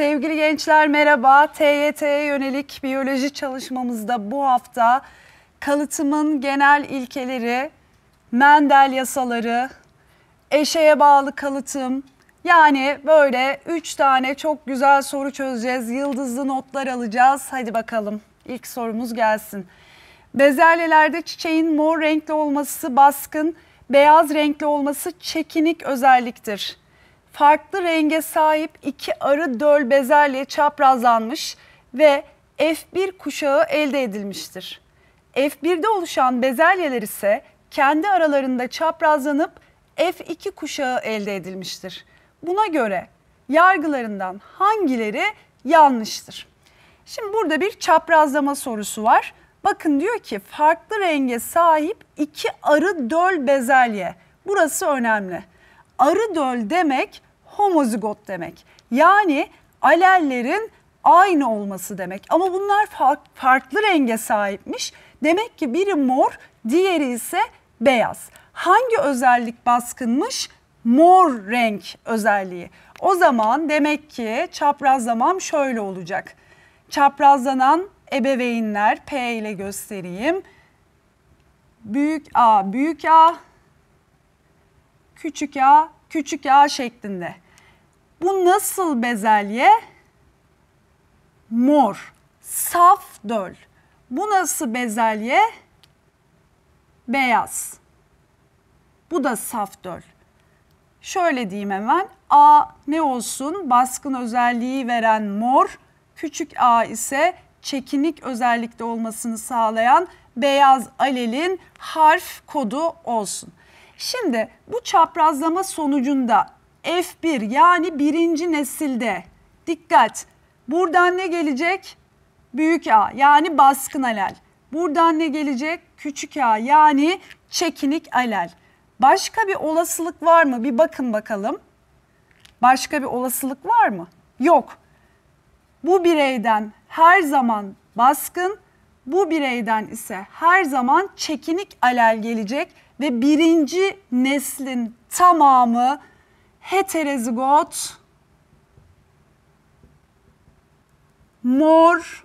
Sevgili gençler merhaba. TYT'ye yönelik biyoloji çalışmamızda bu hafta kalıtımın genel ilkeleri, Mendel yasaları, eşeğe bağlı kalıtım, yani böyle üç tane çok güzel soru çözeceğiz. Yıldızlı notlar alacağız. Hadi bakalım ilk sorumuz gelsin. Bezelyelerde çiçeğin mor renkli olması baskın, beyaz renkli olması çekinik özelliktir farklı renge sahip iki arı döl bezelye çaprazlanmış ve F1 kuşağı elde edilmiştir. F1'de oluşan bezelyeler ise kendi aralarında çaprazlanıp F2 kuşağı elde edilmiştir. Buna göre yargılarından hangileri yanlıştır? Şimdi burada bir çaprazlama sorusu var. Bakın diyor ki farklı renge sahip iki arı döl bezelye. Burası önemli arı döl demek homozigot demek. Yani alellerin aynı olması demek. Ama bunlar farklı renge sahipmiş. Demek ki biri mor, diğeri ise beyaz. Hangi özellik baskınmış? Mor renk özelliği. O zaman demek ki çaprazlamam şöyle olacak. Çaprazlanan ebeveynler P ile göstereyim. Büyük A, büyük A, küçük a, küçük a şeklinde. Bu nasıl bezelye? Mor, saf döl. Bu nasıl bezelye? Beyaz. Bu da saf döl. Şöyle diyeyim hemen. A ne olsun? Baskın özelliği veren mor. Küçük a ise çekinik özellikte olmasını sağlayan beyaz alelin harf kodu olsun. Şimdi bu çaprazlama sonucunda F1 yani birinci nesilde dikkat buradan ne gelecek? Büyük A yani baskın alel. Buradan ne gelecek? Küçük A yani çekinik alel. Başka bir olasılık var mı? Bir bakın bakalım. Başka bir olasılık var mı? Yok. Bu bireyden her zaman baskın bu bireyden ise her zaman çekinik alel gelecek ve birinci neslin tamamı heterozigot, mor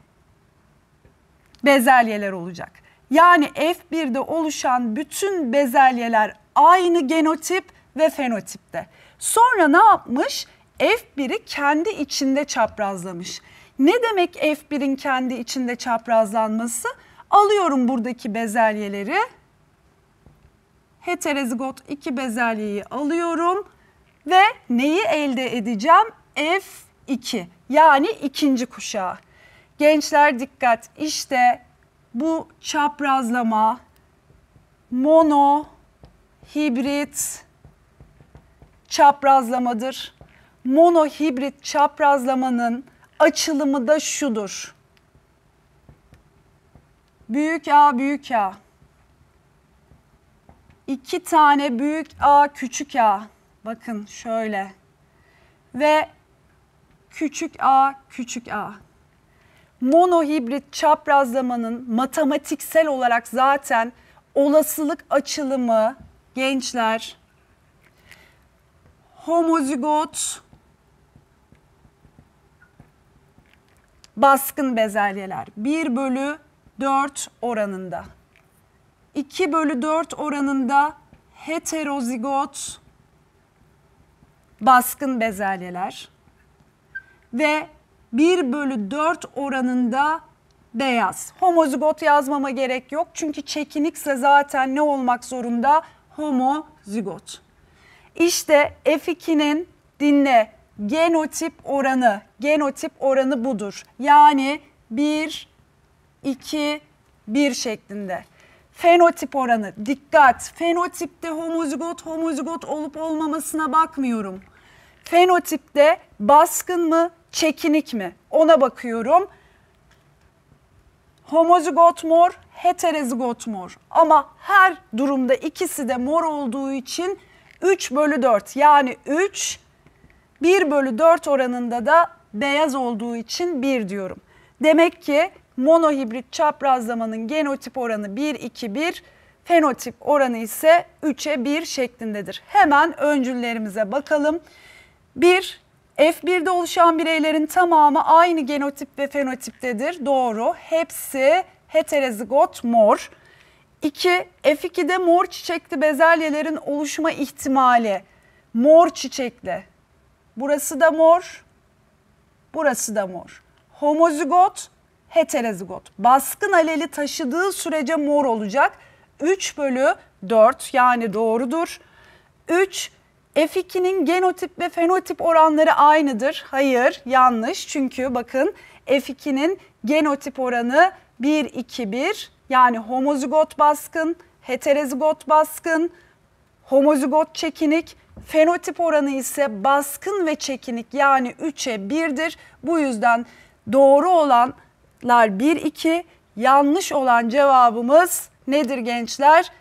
bezelyeler olacak. Yani F1'de oluşan bütün bezelyeler aynı genotip ve fenotipte. Sonra ne yapmış? F1'i kendi içinde çaprazlamış. Ne demek F1'in kendi içinde çaprazlanması? Alıyorum buradaki bezelyeleri. Heterozigot iki bezelyeyi alıyorum ve neyi elde edeceğim? F2 yani ikinci kuşağı. Gençler dikkat işte bu çaprazlama mono hibrit çaprazlamadır. Mono hibrit çaprazlamanın açılımı da şudur. Büyük A büyük A. İki tane büyük A küçük A. Bakın şöyle. Ve küçük A küçük A. Monohibrit çaprazlamanın matematiksel olarak zaten olasılık açılımı gençler homozigot baskın bezelyeler 1 bölü 4 oranında. 2 bölü 4 oranında heterozigot baskın bezelyeler ve 1 bölü 4 oranında beyaz. Homozigot yazmama gerek yok çünkü çekinikse zaten ne olmak zorunda? Homozigot. İşte F2'nin dinle genotip oranı. Genotip oranı budur. Yani 1, 2, 1 şeklinde. Fenotip oranı. Dikkat! Fenotipte homozigot homozigot olup olmamasına bakmıyorum. Fenotipte baskın mı, çekinik mi? Ona bakıyorum. Homozigot mor, heterozigot mor. Ama her durumda ikisi de mor olduğu için 3 bölü 4 yani 3 1 bölü 4 oranında da beyaz olduğu için 1 diyorum. Demek ki monohibrit çaprazlamanın genotip oranı 1, 2, 1, fenotip oranı ise 3'e 1 şeklindedir. Hemen öncüllerimize bakalım. 1, F1'de oluşan bireylerin tamamı aynı genotip ve fenotiptedir. Doğru. Hepsi heterozigot mor. 2. F2'de mor çiçekli bezelyelerin oluşma ihtimali. Mor çiçekli. Burası da mor. Burası da mor. Homozigot, heterozigot. Baskın aleli taşıdığı sürece mor olacak. 3 bölü 4 yani doğrudur. 3 F2'nin genotip ve fenotip oranları aynıdır. Hayır yanlış çünkü bakın F2'nin genotip oranı 1, 2, 1 yani homozigot baskın, heterozigot baskın, homozigot çekinik, Fenotip oranı ise baskın ve çekinik yani 3'e 1'dir. Bu yüzden doğru olanlar 1-2, yanlış olan cevabımız nedir gençler?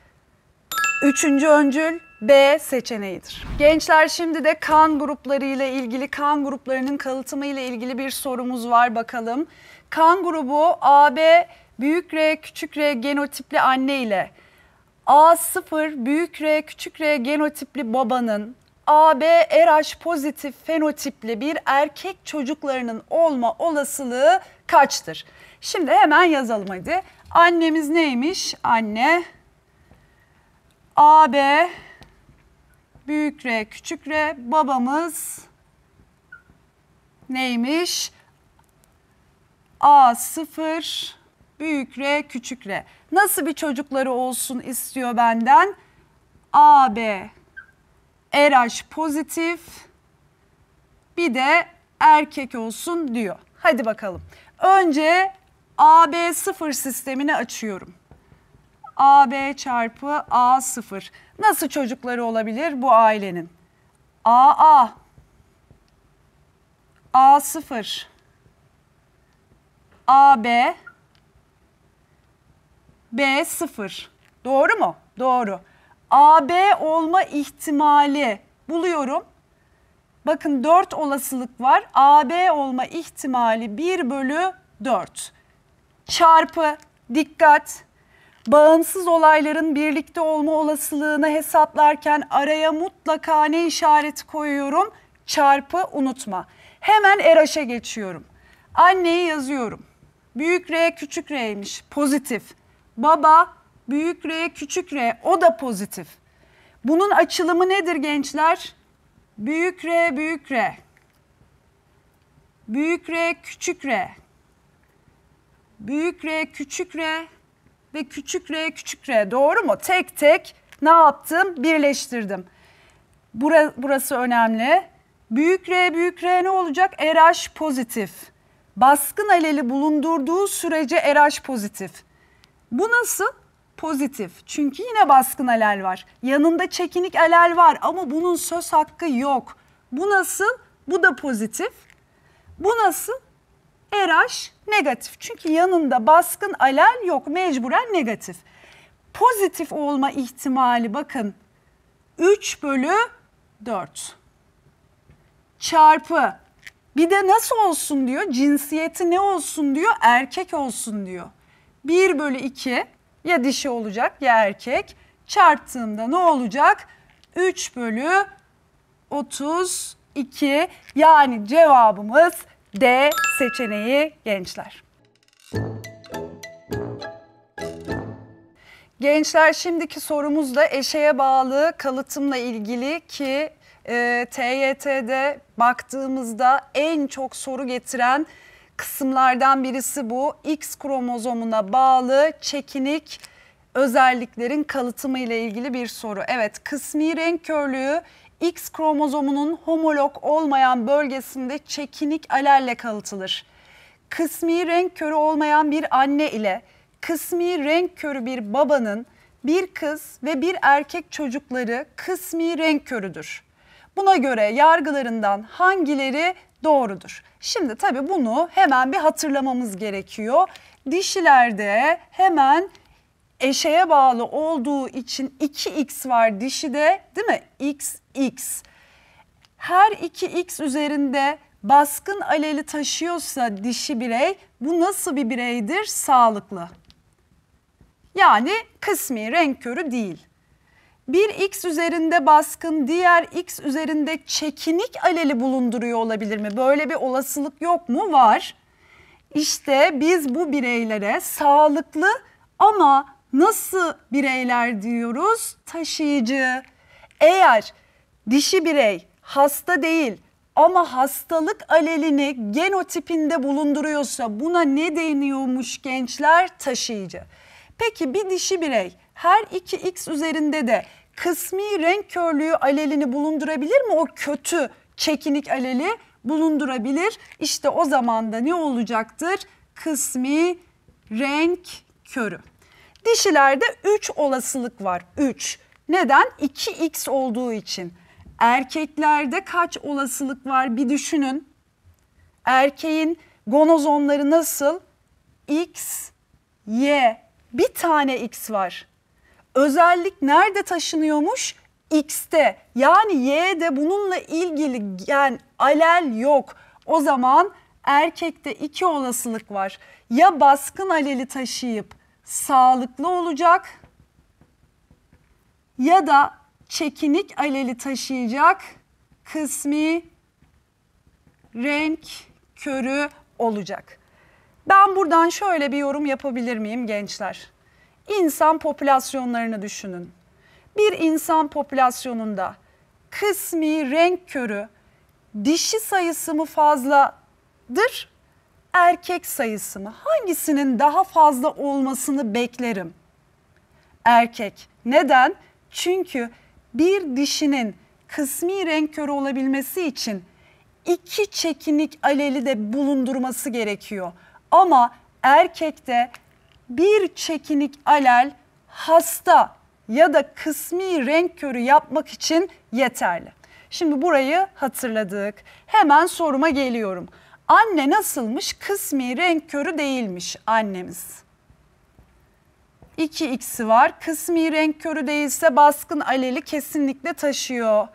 Üçüncü öncül B seçeneğidir. Gençler şimdi de kan grupları ile ilgili kan gruplarının kalıtımı ile ilgili bir sorumuz var bakalım. Kan grubu AB büyük R küçük R genotipli anne ile A0 büyük R küçük R genotipli babanın AB RH pozitif fenotipli bir erkek çocuklarının olma olasılığı kaçtır? Şimdi hemen yazalım hadi. Annemiz neymiş? Anne AB büyük R küçük R babamız neymiş? A0 büyük R küçük R. Nasıl bir çocukları olsun istiyor benden? AB, RH pozitif, bir de erkek olsun diyor. Hadi bakalım. Önce AB0 sistemini açıyorum. AB çarpı A0. Nasıl çocukları olabilir bu ailenin? AA, A0, AB, B 0. Doğru mu? Doğru. AB olma ihtimali buluyorum. Bakın 4 olasılık var. AB olma ihtimali 1 bölü 4. Çarpı, dikkat, bağımsız olayların birlikte olma olasılığını hesaplarken araya mutlaka ne işareti koyuyorum? Çarpı unutma. Hemen Eraş'a geçiyorum. Anneyi yazıyorum. Büyük R küçük R'ymiş pozitif baba, büyük R, küçük R o da pozitif. Bunun açılımı nedir gençler? Büyük R, büyük R. Büyük R, küçük R. Büyük R, küçük R ve küçük R, küçük R. Doğru mu? Tek tek ne yaptım? Birleştirdim. Bura, burası önemli. Büyük R, büyük R ne olacak? RH pozitif. Baskın aleli bulundurduğu sürece RH pozitif. Bu nasıl? Pozitif. Çünkü yine baskın alel var. Yanında çekinik alel var ama bunun söz hakkı yok. Bu nasıl? Bu da pozitif. Bu nasıl? Eraş negatif. Çünkü yanında baskın alel yok. Mecburen negatif. Pozitif olma ihtimali bakın 3 bölü 4 çarpı bir de nasıl olsun diyor cinsiyeti ne olsun diyor erkek olsun diyor. 1 bölü 2 ya dişi olacak ya erkek. Çarptığımda ne olacak? 3 bölü 32 yani cevabımız D seçeneği gençler. Gençler şimdiki sorumuz da eşeğe bağlı kalıtımla ilgili ki e, TYT'de baktığımızda en çok soru getiren kısımlardan birisi bu. X kromozomuna bağlı çekinik özelliklerin kalıtımı ile ilgili bir soru. Evet kısmi renk körlüğü X kromozomunun homolog olmayan bölgesinde çekinik alerle kalıtılır. Kısmi renk körü olmayan bir anne ile kısmi renk körü bir babanın bir kız ve bir erkek çocukları kısmi renk körüdür. Buna göre yargılarından hangileri doğrudur. Şimdi tabii bunu hemen bir hatırlamamız gerekiyor. Dişilerde hemen eşeğe bağlı olduğu için 2x var dişide değil mi? x x. Her 2x üzerinde baskın aleli taşıyorsa dişi birey bu nasıl bir bireydir? Sağlıklı. Yani kısmi renk körü değil bir x üzerinde baskın diğer x üzerinde çekinik aleli bulunduruyor olabilir mi? Böyle bir olasılık yok mu? Var. İşte biz bu bireylere sağlıklı ama nasıl bireyler diyoruz? Taşıyıcı. Eğer dişi birey hasta değil ama hastalık alelini genotipinde bulunduruyorsa buna ne deniyormuş gençler? Taşıyıcı. Peki bir dişi birey her iki x üzerinde de kısmi renk körlüğü alelini bulundurabilir mi? O kötü çekinik aleli bulundurabilir. İşte o zaman da ne olacaktır? Kısmi renk körü. Dişilerde 3 olasılık var. 3. Neden? 2x olduğu için. Erkeklerde kaç olasılık var bir düşünün. Erkeğin gonozomları nasıl? X, Y. Bir tane X var özellik nerede taşınıyormuş? X'te yani Y'de bununla ilgili yani alel yok. O zaman erkekte iki olasılık var. Ya baskın aleli taşıyıp sağlıklı olacak ya da çekinik aleli taşıyacak kısmi renk körü olacak. Ben buradan şöyle bir yorum yapabilir miyim gençler? insan popülasyonlarını düşünün. Bir insan popülasyonunda kısmi renk körü dişi sayısı mı fazladır, erkek sayısı mı? Hangisinin daha fazla olmasını beklerim? Erkek. Neden? Çünkü bir dişinin kısmi renk körü olabilmesi için iki çekinik aleli de bulundurması gerekiyor. Ama erkekte bir çekinik alel hasta ya da kısmi renk körü yapmak için yeterli. Şimdi burayı hatırladık. Hemen soruma geliyorum. Anne nasılmış? Kısmi renk körü değilmiş annemiz. 2x'i var. Kısmi renk körü değilse baskın aleli kesinlikle taşıyor.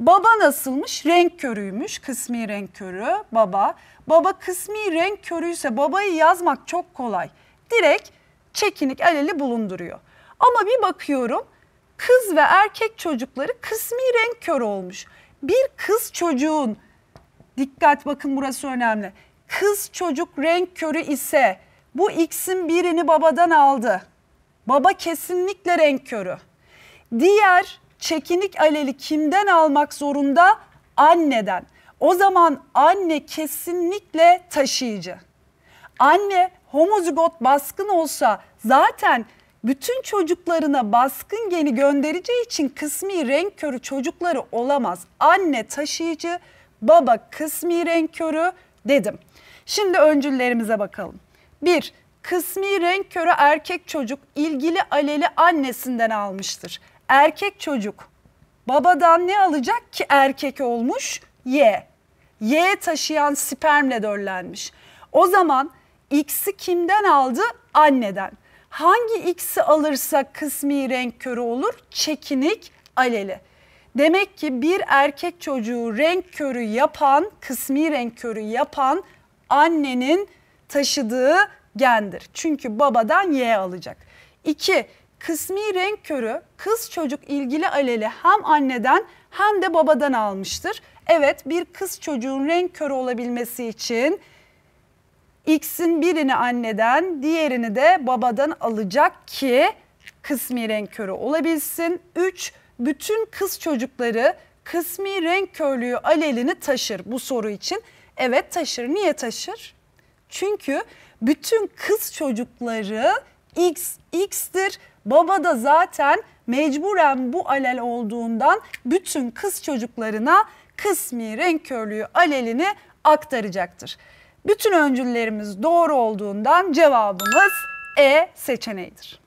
Baba nasılmış? Renk körüymüş. Kısmi renk körü baba. Baba kısmi renk körüyse babayı yazmak çok kolay direkt çekinik aleli bulunduruyor. Ama bir bakıyorum kız ve erkek çocukları kısmi renk kör olmuş. Bir kız çocuğun dikkat bakın burası önemli. Kız çocuk renk körü ise bu X'in birini babadan aldı. Baba kesinlikle renk körü. Diğer çekinik aleli kimden almak zorunda? Anneden. O zaman anne kesinlikle taşıyıcı. Anne homozigot baskın olsa zaten bütün çocuklarına baskın geni göndereceği için kısmi renk körü çocukları olamaz. Anne taşıyıcı, baba kısmi renk körü dedim. Şimdi öncüllerimize bakalım. 1. Kısmi renk körü erkek çocuk ilgili aleli annesinden almıştır. Erkek çocuk babadan ne alacak ki erkek olmuş? Y. Y taşıyan spermle döllenmiş. O zaman X'i kimden aldı? Anneden. Hangi X'i alırsa kısmi renk körü olur? Çekinik aleli. Demek ki bir erkek çocuğu renk körü yapan, kısmi renk körü yapan annenin taşıdığı gendir. Çünkü babadan Y alacak. 2. Kısmi renk körü kız çocuk ilgili aleli hem anneden hem de babadan almıştır. Evet bir kız çocuğun renk körü olabilmesi için X'in birini anneden diğerini de babadan alacak ki kısmi renk körü olabilsin. 3. Bütün kız çocukları kısmi renk körlüğü alelini taşır bu soru için. Evet taşır. Niye taşır? Çünkü bütün kız çocukları X, X'tir. Baba da zaten mecburen bu alel olduğundan bütün kız çocuklarına kısmi renk körlüğü alelini aktaracaktır. Bütün öncüllerimiz doğru olduğundan cevabımız E seçeneğidir.